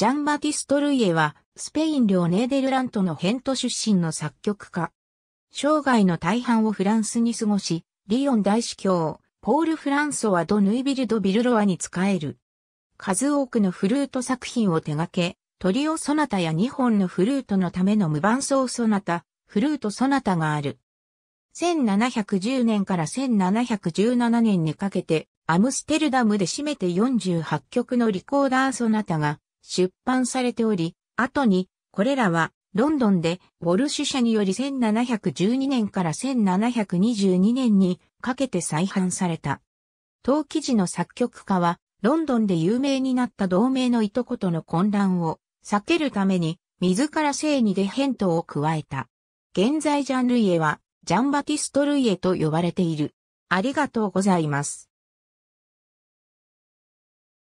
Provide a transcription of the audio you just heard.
ジャンバティスト・ルイエは、スペイン領ネーデルラントのヘント出身の作曲家。生涯の大半をフランスに過ごし、リヨン大司教、ポール・フランソワ・ド・ヌイビルド・ビルロワに仕える。数多くのフルート作品を手掛け、トリオ・ソナタや2本のフルートのための無伴奏ソナタ、フルート・ソナタがある。1710年から1717年にかけて、アムステルダムで占めて48曲のリコーダーソナタが出版されており、後に、これらは、ロンドンで、ウォルシュ社により1712年から1722年にかけて再販された。当記事の作曲家は、ロンドンで有名になった同盟のいとことの混乱を避けるために、自ら正義で返答を加えた。現在ジャンルイエは、ジャンバティストルイエと呼ばれている。ありがとうございます。